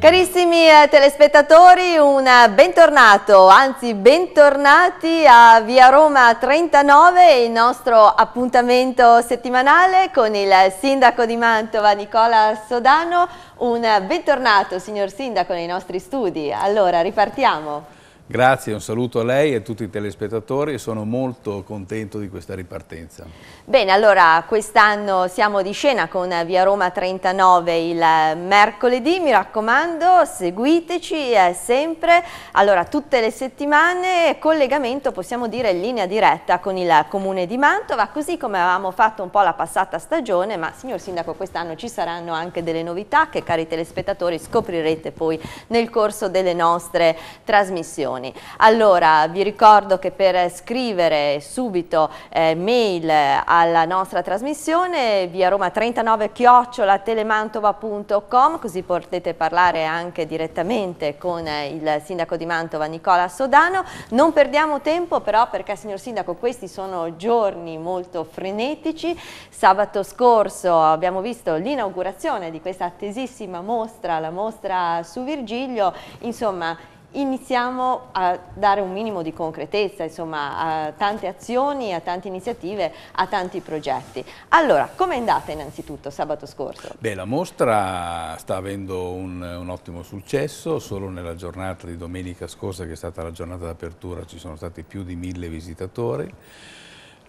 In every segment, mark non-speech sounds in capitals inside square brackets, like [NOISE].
Carissimi eh, telespettatori, un bentornato, anzi bentornati a Via Roma 39, il nostro appuntamento settimanale con il sindaco di Mantova Nicola Sodano. Un bentornato signor sindaco nei nostri studi. Allora, ripartiamo. Grazie, un saluto a lei e a tutti i telespettatori sono molto contento di questa ripartenza. Bene, allora quest'anno siamo di scena con Via Roma 39 il mercoledì, mi raccomando seguiteci sempre, allora tutte le settimane collegamento possiamo dire in linea diretta con il comune di Mantova, così come avevamo fatto un po' la passata stagione, ma signor Sindaco quest'anno ci saranno anche delle novità che cari telespettatori scoprirete poi nel corso delle nostre trasmissioni. Allora vi ricordo che per scrivere subito eh, mail a alla nostra trasmissione via Roma 39 chiocciola telemantova.com così potete parlare anche direttamente con il sindaco di Mantova Nicola Sodano. Non perdiamo tempo però perché signor sindaco questi sono giorni molto frenetici. Sabato scorso abbiamo visto l'inaugurazione di questa attesissima mostra, la mostra su Virgilio. Insomma iniziamo a dare un minimo di concretezza insomma, a tante azioni, a tante iniziative, a tanti progetti. Allora, com'è andata innanzitutto sabato scorso? Beh, la mostra sta avendo un, un ottimo successo, solo nella giornata di domenica scorsa che è stata la giornata d'apertura ci sono stati più di mille visitatori,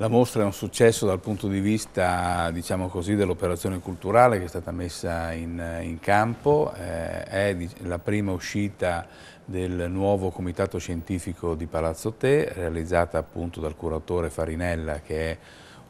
la mostra è un successo dal punto di vista diciamo dell'operazione culturale che è stata messa in, in campo, eh, è la prima uscita del nuovo comitato scientifico di Palazzo Te, realizzata appunto dal curatore Farinella che è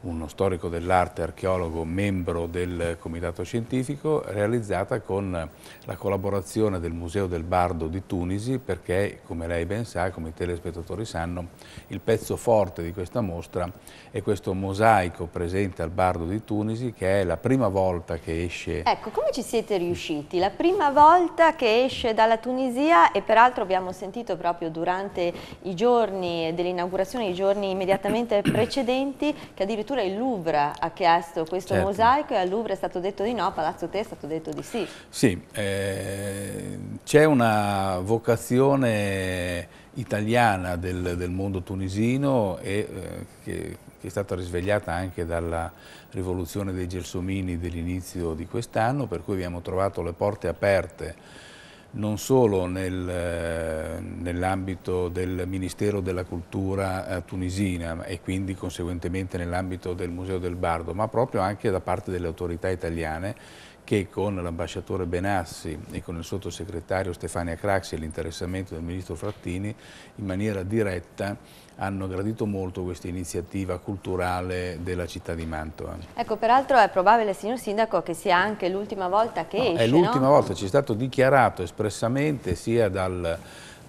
uno storico dell'arte, archeologo, membro del comitato scientifico, realizzata con la collaborazione del Museo del Bardo di Tunisi perché, come lei ben sa, come i telespettatori sanno, il pezzo forte di questa mostra è questo mosaico presente al Bardo di Tunisi che è la prima volta che esce... Ecco, come ci siete riusciti? La prima volta che esce dalla Tunisia e peraltro abbiamo sentito proprio durante i giorni dell'inaugurazione, i giorni immediatamente [CLEARS THROAT] precedenti, che addirittura addirittura il Louvre ha chiesto questo certo. mosaico e al Louvre è stato detto di no, a Palazzo Te è stato detto di sì. Sì, eh, c'è una vocazione italiana del, del mondo tunisino e eh, che, che, è stata risvegliata anche dalla rivoluzione dei Gelsomini dell'inizio di quest'anno, per cui abbiamo trovato le porte aperte non solo nel, eh, nell'ambito del Ministero della Cultura eh, tunisina e quindi conseguentemente nell'ambito del Museo del Bardo, ma proprio anche da parte delle autorità italiane che con l'ambasciatore Benassi e con il sottosegretario Stefania Craxi e l'interessamento del ministro Frattini in maniera diretta hanno gradito molto questa iniziativa culturale della città di Mantova. Ecco, peraltro è probabile, signor Sindaco, che sia anche l'ultima volta che no, esce, È l'ultima no? volta, ci è stato dichiarato espressamente sia dal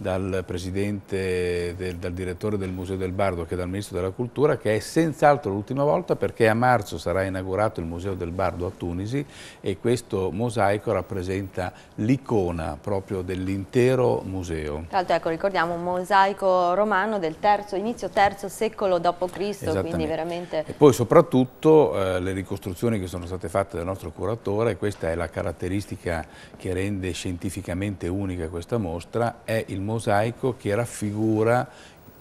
dal presidente, del, dal direttore del Museo del Bardo che dal Ministro della Cultura, che è senz'altro l'ultima volta perché a marzo sarà inaugurato il Museo del Bardo a Tunisi e questo mosaico rappresenta l'icona proprio dell'intero museo. Tra l'altro ecco, ricordiamo un mosaico romano del terzo, inizio terzo secolo d.C., quindi veramente... E poi soprattutto eh, le ricostruzioni che sono state fatte dal nostro curatore, questa è la caratteristica che rende scientificamente unica questa mostra, è il mosaico mosaico che raffigura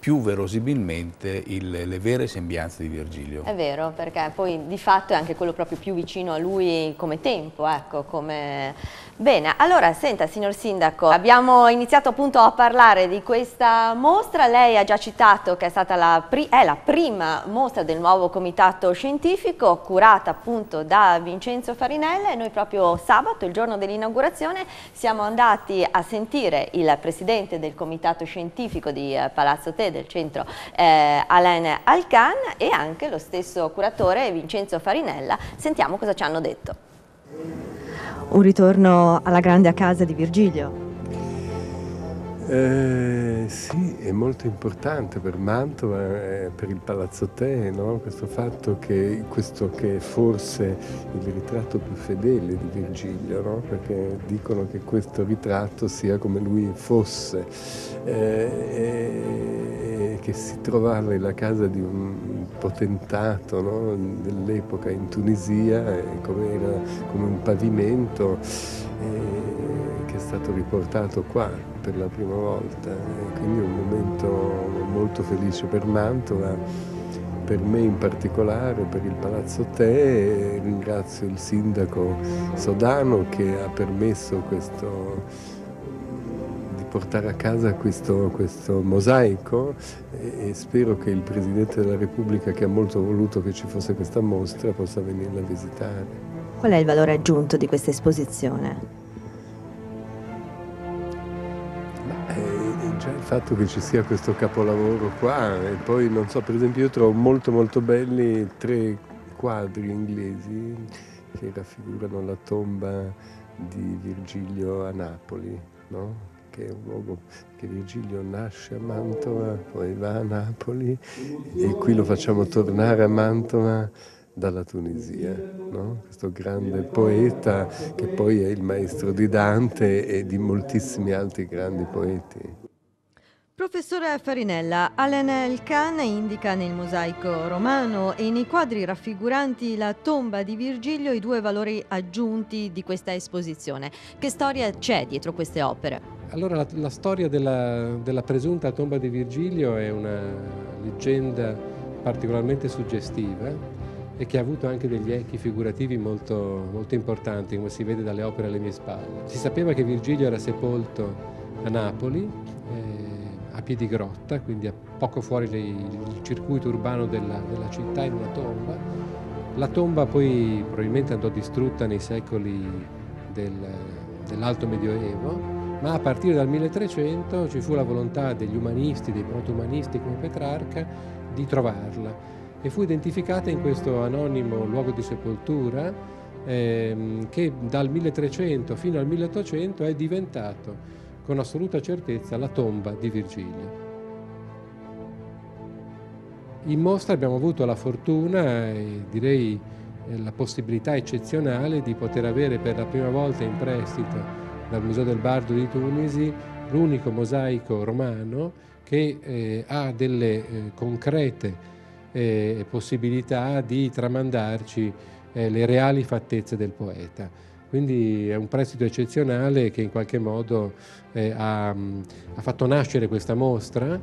più verosimilmente il, le vere sembianze di Virgilio. È vero, perché poi di fatto è anche quello proprio più vicino a lui come tempo, ecco, come... Bene, allora senta signor Sindaco, abbiamo iniziato appunto a parlare di questa mostra, lei ha già citato che è stata la, pri è la prima mostra del nuovo comitato scientifico curata appunto da Vincenzo Farinella e noi proprio sabato, il giorno dell'inaugurazione, siamo andati a sentire il presidente del comitato scientifico di eh, Palazzo Tedesco del centro eh, Alain Alcan e anche lo stesso curatore Vincenzo Farinella. Sentiamo cosa ci hanno detto. Un ritorno alla grande casa di Virgilio. Eh, sì, è molto importante per Mantova eh, per il Palazzo Te, no? questo fatto che, questo che è forse il ritratto più fedele di Virgilio, no? perché dicono che questo ritratto sia come lui fosse, eh, che si trovava nella casa di un potentato no? dell'epoca in Tunisia, eh, come, era, come un pavimento. Eh, stato riportato qua per la prima volta e quindi è un momento molto felice per Mantova, per me in particolare, per il Palazzo Te. Ringrazio il sindaco Sodano che ha permesso questo portare a casa questo, questo mosaico e, e, spero che il Presidente della Repubblica, che ha molto voluto che ci fosse questa mostra, possa venirla a visitare. Qual è il valore aggiunto di questa esposizione? il fatto che ci sia questo capolavoro qua e poi non so, per esempio io trovo molto molto belli tre quadri inglesi che raffigurano la tomba di Virgilio a Napoli, no? che è un luogo che Virgilio nasce a Mantova, poi va a Napoli e qui lo facciamo tornare a Mantova dalla Tunisia, no? questo grande poeta che poi è il maestro di Dante e di moltissimi altri grandi poeti. Professore Farinella, Alen El Khan indica nel mosaico romano e nei quadri raffiguranti la tomba di Virgilio i due valori aggiunti di questa esposizione. Che storia c'è dietro queste opere? Allora, la, la storia della, della, presunta tomba di Virgilio è una leggenda particolarmente suggestiva e che ha avuto anche degli echi figurativi molto, molto importanti, come si vede dalle opere alle mie spalle. Si sapeva che Virgilio era sepolto a Napoli. Eh, a piedi grotta, quindi a poco fuori le, il circuito urbano della, della città, in una tomba. La tomba poi probabilmente andò distrutta nei secoli del, dell'Alto Medioevo, ma a partire dal 1300 ci fu la volontà degli umanisti, dei proto-umanisti come Petrarca, di trovarla e fu identificata in questo anonimo luogo di sepoltura ehm, che dal 1300 fino al 1800 è diventato con assoluta certezza la tomba di Virgilio. In mostra abbiamo avuto la fortuna e direi eh, la possibilità eccezionale di poter avere per la prima volta in prestito dal Museo del Bardo di Tunisi l'unico mosaico romano che eh, ha delle eh, concrete eh, possibilità di tramandarci eh, le reali fattezze del poeta. Quindi è un prestito eccezionale che in qualche modo eh, ha, mm, ha, fatto nascere questa mostra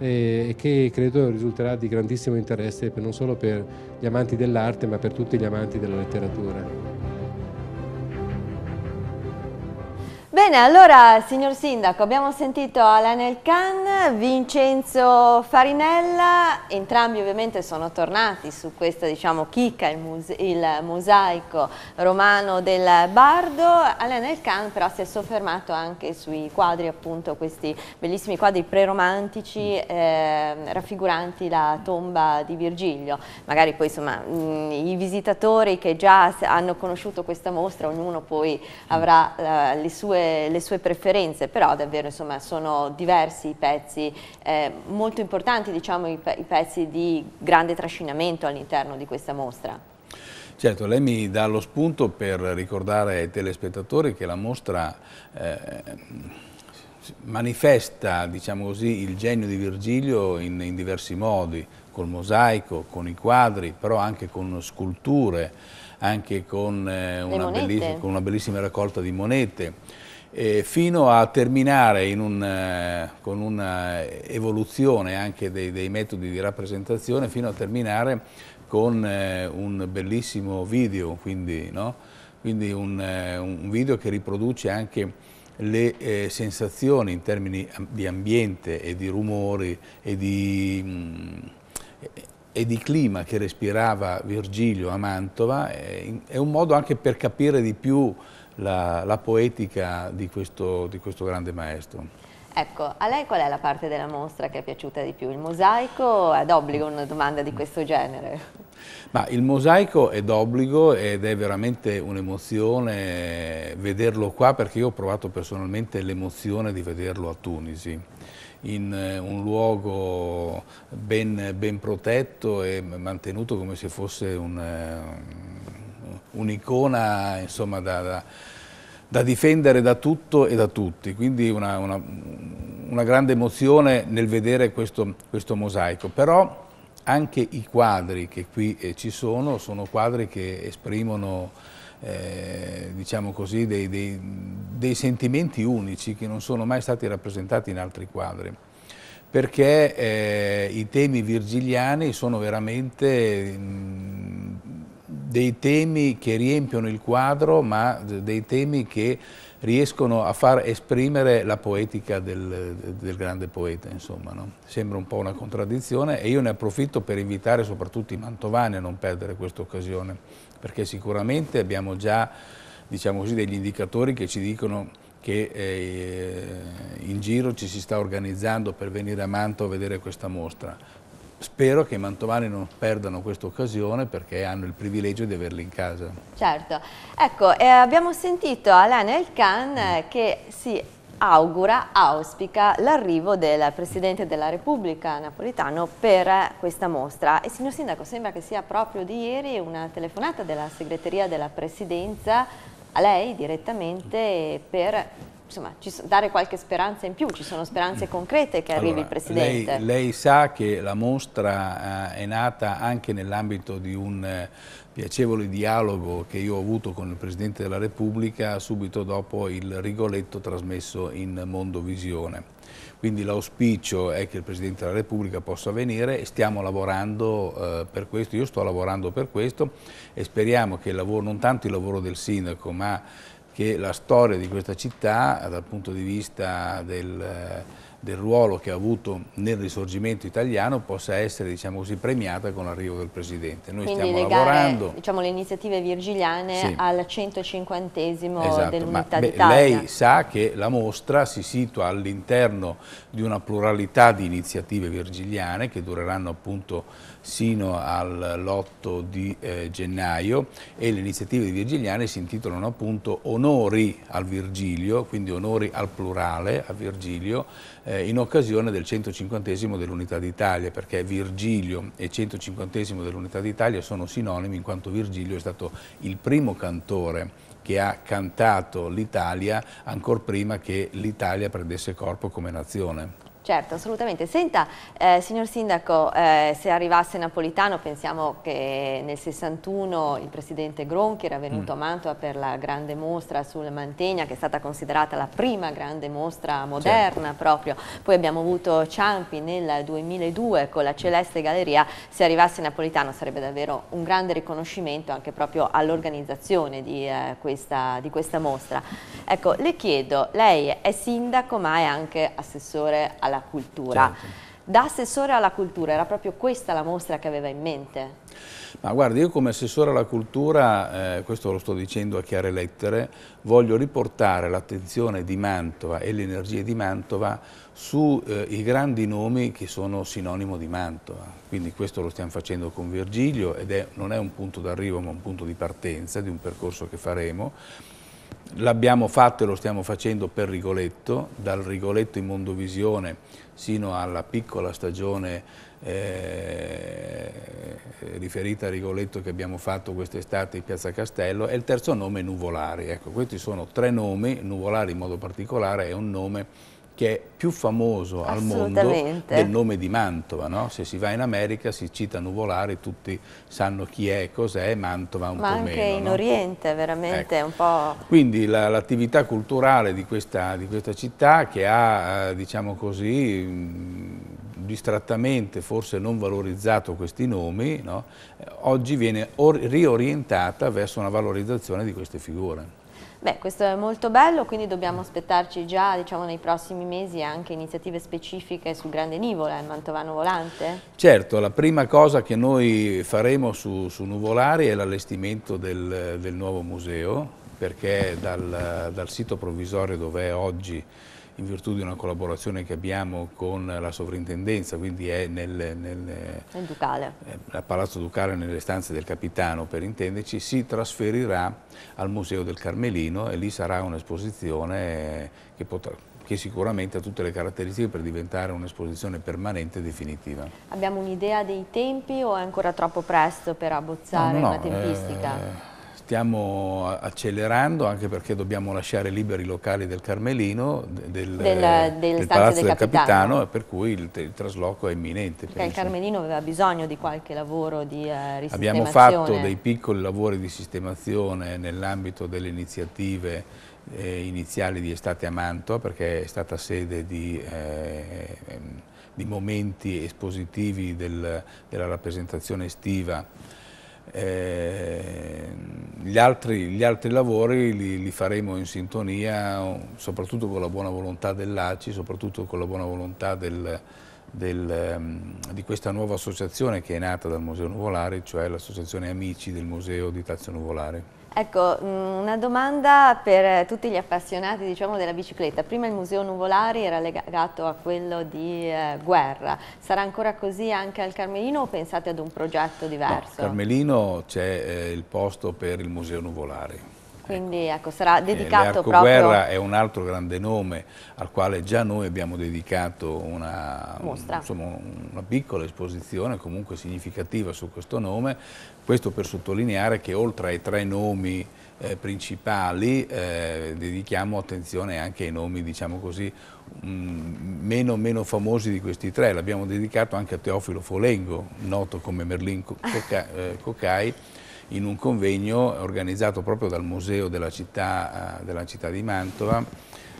eh, e che credo risulterà di grandissimo interesse non solo per gli amanti dell'arte ma per tutti gli amanti della letteratura. Bene, allora signor Sindaco, abbiamo sentito Alanel Khan, Vincenzo Farinella, entrambi ovviamente sono tornati su questa diciamo, chicca, il, muse il, mosaico romano del Bardo. Alanel Khan però si è soffermato anche sui quadri, appunto questi bellissimi quadri preromantici eh, raffiguranti la tomba di Virgilio. Magari poi insomma mh, mm, i visitatori che già hanno conosciuto questa mostra, ognuno poi mm. avrà eh, le sue le sue preferenze, però davvero insomma, sono diversi i pezzi, eh, molto importanti diciamo, i, pe i pezzi di grande trascinamento all'interno di questa mostra. Certo, lei mi dà lo spunto per ricordare ai telespettatori che la mostra eh, manifesta, diciamo così, il genio di Virgilio in, in, diversi modi, col mosaico, con i quadri, però anche con sculture, anche con, eh, una, bellissima, con una bellissima raccolta di monete eh, fino a terminare un, eh, con un'evoluzione anche dei, dei, metodi di rappresentazione, fino a terminare con eh, un bellissimo video, quindi, no? quindi un, eh, un, video che riproduce anche le eh, sensazioni in termini di ambiente e di rumori e di... Mh, mm, e di clima che respirava Virgilio a Mantova eh, è un modo anche per capire di più la, la poetica di questo, di questo grande maestro. Ecco, a lei qual è la parte della mostra che è piaciuta di più? Il mosaico è d'obbligo una domanda di questo genere? Ma il mosaico è d'obbligo ed è veramente un'emozione vederlo qua perché io ho provato personalmente l'emozione di vederlo a Tunisi in eh, un luogo ben, ben protetto e mantenuto come se fosse un, eh, un'icona da, da, da, difendere da tutto e da tutti, quindi una, una, una grande emozione nel vedere questo, questo, mosaico. Però anche i quadri che qui eh, ci sono sono quadri che esprimono eh, diciamo così, dei, dei, dei, sentimenti unici che non sono mai stati rappresentati in altri quadri perché eh, i temi virgiliani sono veramente mh, mm, dei temi che riempiono il quadro, ma dei temi che riescono a far esprimere la poetica del, del grande poeta, insomma, no? Sembra un po' una contraddizione e io ne approfitto per invitare soprattutto i mantovani a non perdere questa occasione, perché sicuramente abbiamo già, diciamo così, degli indicatori che ci dicono che eh, in giro ci si sta organizzando per venire a Mantova a vedere questa mostra. Spero che i mantovani non perdano questa occasione perché hanno il privilegio di averli in casa. Certo, ecco eh, abbiamo sentito Alain Elkan eh, mm. che si augura, auspica l'arrivo del Presidente della Repubblica Napolitano per questa mostra. E signor Sindaco, sembra che sia proprio di ieri una telefonata della segreteria della Presidenza a lei direttamente per insomma, dare qualche speranza in più, ci sono speranze mm. concrete che arrivi allora, il Presidente. Lei, lei, sa che la mostra eh, è nata anche nell'ambito di un eh, piacevole dialogo che io ho avuto con il Presidente della Repubblica subito dopo il Rigoletto trasmesso in Mondovisione. Quindi l'auspicio è che il Presidente della Repubblica possa venire e stiamo lavorando eh, per questo, io sto lavorando per questo e speriamo che il lavoro, non tanto il lavoro del Sindaco ma che la storia di questa città dal punto di vista del del ruolo che ha avuto nel risorgimento italiano possa essere diciamo così, premiata con l'arrivo del Presidente. Noi Quindi stiamo legare, lavorando... Diciamo, le iniziative virgiliane sì. al 150 esatto, dell'Unità d'Italia. Lei sa che la mostra si situa all'interno di una pluralità di iniziative virgiliane che dureranno appunto sino all'8 di eh, gennaio e le iniziative virgiliane si intitolano appunto Onori al Virgilio, quindi onori al plurale a Virgilio, eh, in occasione del 150 dell'Unità d'Italia, perché Virgilio e 150 dell'Unità d'Italia sono sinonimi in quanto Virgilio è stato il primo cantore che ha cantato l'Italia ancora prima che l'Italia prendesse corpo come nazione. Certo, assolutamente. Senta, eh, signor Sindaco, eh, se arrivasse Napolitano, pensiamo che nel 61 il Presidente Gronchi era venuto mm. a Mantua per la grande mostra sul Mantegna, che è stata considerata la prima grande mostra moderna certo. proprio. Poi abbiamo avuto Ciampi nel 2002 con la Celeste Galleria. Se arrivasse Napolitano sarebbe davvero un grande riconoscimento anche proprio all'organizzazione di, eh, questa, di questa mostra. Ecco, le chiedo, lei è sindaco ma è anche assessore alla cultura. Certo. Da assessore alla cultura era proprio questa la mostra che aveva in mente? Ma guarda, io come assessore alla cultura, eh, questo lo sto dicendo a chiare lettere, voglio riportare l'attenzione di Mantova e le energie di Mantova sui eh, grandi nomi che sono sinonimo di Mantova. Quindi questo lo stiamo facendo con Virgilio ed è, non è un punto d'arrivo ma un punto di partenza di un percorso che faremo L'abbiamo fatto e lo stiamo facendo per Rigoletto, dal Rigoletto in Mondovisione sino alla piccola stagione eh, riferita a Rigoletto che abbiamo fatto quest'estate in Piazza Castello e il terzo nome è Nuvolari. Ecco, questi sono tre nomi, Nuvolari in modo particolare è un nome che è più famoso al mondo del nome di Mantova. No? Se si va in America si cita Nuvolari, tutti sanno chi è, cos'è, Mantova un Ma po' meno. Ma anche in no? Oriente veramente ecco. un po'... Quindi l'attività la, culturale di questa, di questa, città che ha, eh, diciamo così, distrattamente forse non valorizzato questi nomi, no? Eh, oggi viene riorientata verso una valorizzazione di queste figure. Beh, questo è molto bello, quindi dobbiamo aspettarci già diciamo, nei prossimi mesi anche iniziative specifiche sul Grande Nivola e Mantovano Volante? Certo, la prima cosa che noi faremo su, su Nuvolari è l'allestimento del, del, nuovo museo, perché dal, dal sito provvisorio dove è oggi in virtù di una collaborazione che abbiamo con la sovrintendenza, quindi è nel, nel eh, Ducale. Eh, Palazzo Ducale nelle stanze del Capitano per intenderci, si trasferirà al Museo del Carmelino e lì sarà un'esposizione eh, che potrà che sicuramente ha tutte le caratteristiche per diventare un'esposizione permanente e definitiva. Abbiamo un'idea dei tempi o è ancora troppo presto per abbozzare no, no, una eh, tempistica? Eh... Stiamo accelerando anche perché dobbiamo lasciare liberi i locali del Carmelino, del, del, eh, del, del Palazzo del, Capitano, Capitano, per cui il, il trasloco è imminente. Perché penso. il Carmelino aveva bisogno di qualche lavoro di eh, risistemazione. Abbiamo fatto dei piccoli lavori di sistemazione nell'ambito delle iniziative eh, iniziali di Estate a Mantua, perché è stata sede di... Eh, ehm, di momenti espositivi del, della rappresentazione estiva eh, gli, altri, gli, altri, lavori li, li, faremo in sintonia soprattutto con la buona volontà dell'ACI, soprattutto con la buona volontà del, del, ehm, di questa nuova associazione che è nata dal Museo Nuvolare, cioè l'associazione Amici del Museo di Tazio Nuvolare. Ecco, mm, una domanda per eh, tutti gli appassionati diciamo, della bicicletta. Prima il Museo Nuvolari era legato a quello di eh, Guerra. Sarà ancora così anche al Carmelino o pensate ad un progetto diverso? No, Carmelino c'è eh, il posto per il Museo Nuvolari. Quindi ecco, ecco sarà eh, dedicato eh, proprio... Guerra è un altro grande nome al quale già noi abbiamo dedicato una, un, insomma, una piccola esposizione comunque significativa su questo nome questo per sottolineare che oltre ai tre nomi eh, principali eh, dedichiamo attenzione anche ai nomi diciamo così, mh, mm, meno, meno, famosi di questi tre. L'abbiamo dedicato anche a Teofilo Folengo, noto come Merlin ah. Coca eh, Cocai, in un convegno organizzato proprio dal Museo della città, eh, della città di Mantova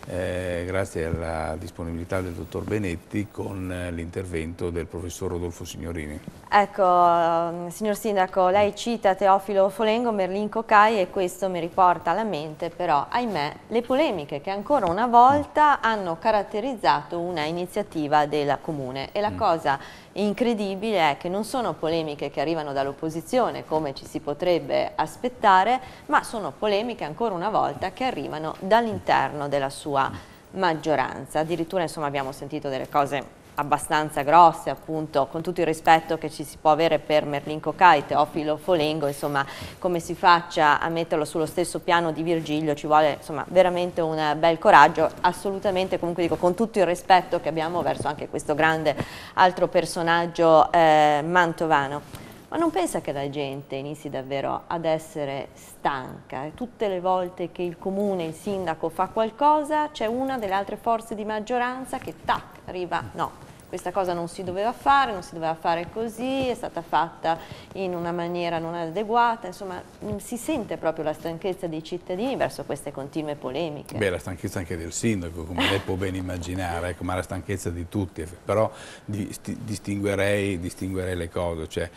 eh, grazie alla disponibilità del dottor Benetti con eh, l'intervento del professor Rodolfo Signorini. Ecco, ehm, signor Sindaco, lei cita Teofilo Folengo, Merlin Cocai e questo mi riporta alla mente però, ahimè, le polemiche che ancora una volta hanno caratterizzato una iniziativa della Comune e la mm. cosa incredibile è che non sono polemiche che arrivano dall'opposizione come ci si potrebbe aspettare, ma sono polemiche ancora una volta che arrivano dall'interno della sua maggioranza. Addirittura insomma, abbiamo sentito delle cose abbastanza grosse appunto con tutto il rispetto che ci si può avere per Merlin Cocai, Teofilo Folengo insomma come si faccia a metterlo sullo stesso piano di Virgilio ci vuole insomma veramente un bel coraggio assolutamente comunque dico con tutto il rispetto che abbiamo verso anche questo grande altro personaggio eh, mantovano ma non pensa che la gente inizi davvero ad essere stanca? E eh? tutte le volte che il comune, il sindaco fa qualcosa, c'è una delle altre forze di maggioranza che tac, arriva no questa cosa non si doveva fare, non si doveva fare così, è stata fatta in una maniera non adeguata, insomma si sente proprio la stanchezza dei cittadini verso queste continue polemiche. Beh, la stanchezza anche del sindaco, come lei può ben immaginare, ecco, ma la stanchezza di tutti, eh, però distinguerei, distinguerei le cose, cioè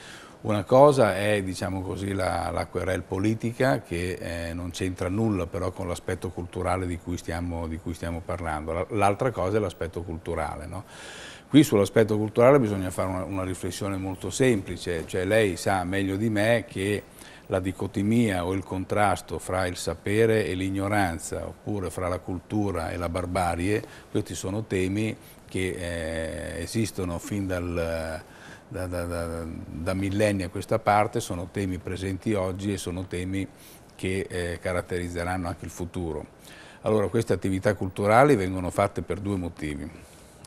una cosa è diciamo così, la, la querel politica che eh, non c'entra nulla però con l'aspetto culturale di cui stiamo, di cui stiamo parlando, l'altra cosa è l'aspetto culturale. No? Qui sull'aspetto culturale bisogna fare una, una, riflessione molto semplice, cioè lei sa meglio di me che la dicotomia o il contrasto fra il sapere e l'ignoranza, oppure fra la cultura e la barbarie, questi sono temi che eh, esistono fin dal, da, da, da, da, millenni a questa parte, sono temi presenti oggi e sono temi che eh, caratterizzeranno anche il futuro. Allora queste attività culturali vengono fatte per due motivi.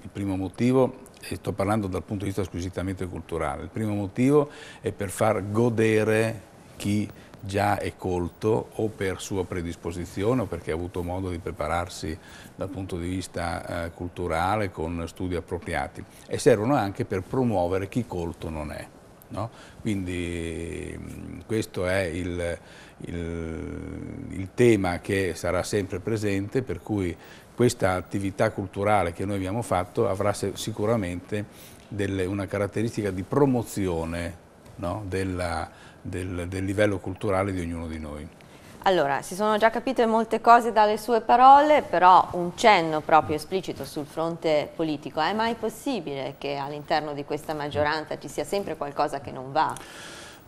Il primo motivo, e sto parlando dal punto di vista squisitamente culturale, il primo motivo è per far godere chi già è colto o per sua predisposizione o perché ha avuto modo di prepararsi dal punto di vista eh, culturale con studi appropriati e servono anche per promuovere chi colto non è. No? Quindi mm, questo è il, il, il tema che sarà sempre presente per cui questa attività culturale che noi abbiamo fatto avrà sicuramente delle, una caratteristica di promozione no? Della, del, del livello culturale di ognuno di noi. Allora, si sono già capite molte cose dalle sue parole, però un cenno proprio esplicito sul fronte politico. È mai possibile che all'interno di questa maggioranza ci sia sempre qualcosa che non va?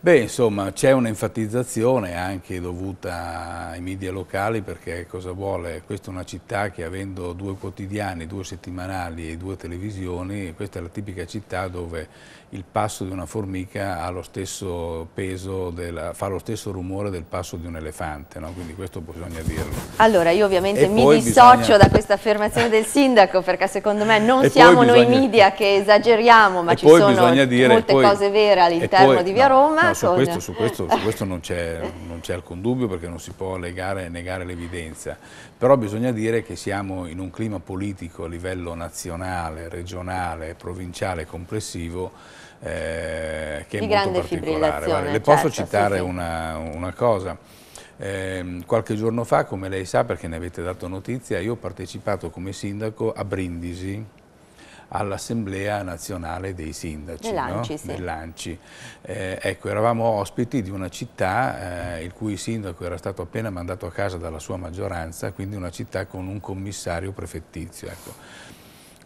Beh, insomma, c'è un'enfatizzazione anche dovuta ai media locali perché cosa vuole? Questa è una città che avendo due quotidiani, due settimanali e due televisioni, questa è la tipica città dove il passo di una formica ha lo stesso peso, della, fa lo stesso rumore del passo di un elefante, no? quindi questo bisogna dirlo. Allora io ovviamente e mi dissocio bisogna... da questa affermazione del sindaco perché secondo me non e siamo bisogna... noi media che esageriamo ma e ci sono dire, molte poi... cose vere all'interno di Via no, Roma. No, su, con... questo, su, eh. questo, su, questo, non c'è alcun dubbio perché non si può legare, negare l'evidenza, però bisogna dire che siamo in un clima politico a livello nazionale, regionale, provinciale complessivo eh, che è di molto particolare. Guarda, le posso certo, citare sì, sì. Una, una, cosa? Eh, qualche giorno fa, come lei sa perché ne avete dato notizia, io ho partecipato come sindaco a Brindisi, all'Assemblea Nazionale dei Sindaci dell'Anci. No? Sì. Dell eh, ecco, eravamo ospiti di una città eh, il cui sindaco era stato appena mandato a casa dalla sua maggioranza, quindi una città con un commissario prefettizio. Ecco.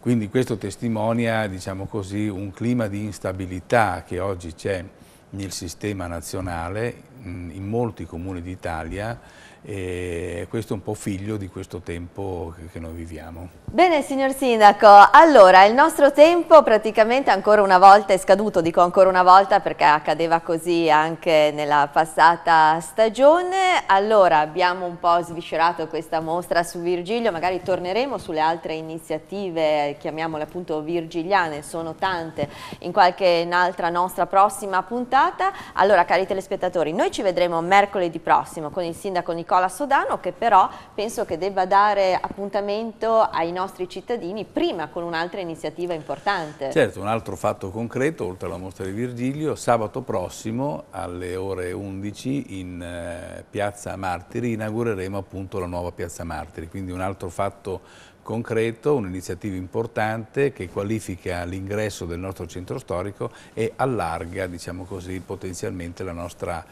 Quindi questo testimonia diciamo così, un clima di instabilità che oggi c'è nel sistema nazionale, in molti comuni d'Italia, e questo è un po' figlio di questo tempo che noi viviamo. Bene signor Sindaco, allora il nostro tempo praticamente ancora una volta è scaduto, dico ancora una volta perché accadeva così anche nella passata stagione, allora abbiamo un po' sviscerato questa mostra su Virgilio, magari torneremo sulle altre iniziative, chiamiamole appunto virgiliane, sono tante in qualche in altra nostra prossima puntata, allora cari telespettatori noi ci vedremo mercoledì prossimo con il Sindaco Nicola Sodano che però penso che debba dare appuntamento ai nostri cittadini prima con un'altra iniziativa importante. Certo, un altro fatto concreto, oltre alla mostra di Virgilio, sabato prossimo alle ore 11 in eh, Piazza Martiri inaugureremo appunto la nuova Piazza Martiri, quindi un altro fatto concreto, un'iniziativa importante che qualifica l'ingresso del nostro centro storico e allarga, diciamo così, potenzialmente la nostra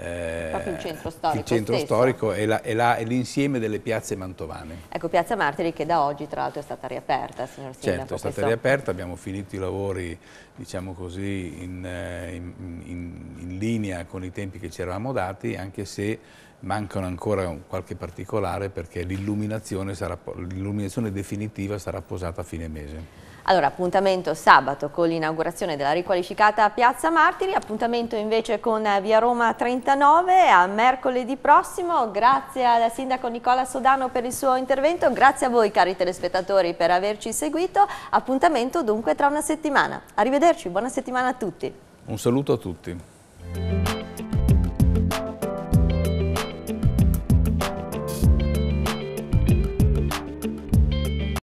eh, proprio il centro storico, il centro storico e, l'insieme delle piazze mantovane. Ecco, Piazza Martiri che da oggi tra l'altro è stata riaperta, signor Sindaco. Certo, è stata riaperta, abbiamo finito i lavori, diciamo così, eh, in, in, in, in linea con i tempi che ci eravamo dati, anche se mancano ancora qualche particolare perché l'illuminazione definitiva sarà posata a fine mese. Allora, appuntamento sabato con l'inaugurazione della riqualificata Piazza Martiri, appuntamento invece con eh, Via Roma 39 a mercoledì prossimo. Grazie al Sindaco Nicola Sodano per il suo intervento, grazie a voi cari telespettatori per averci seguito. Appuntamento dunque tra una settimana. Arrivederci, buona settimana a tutti. Un saluto a tutti.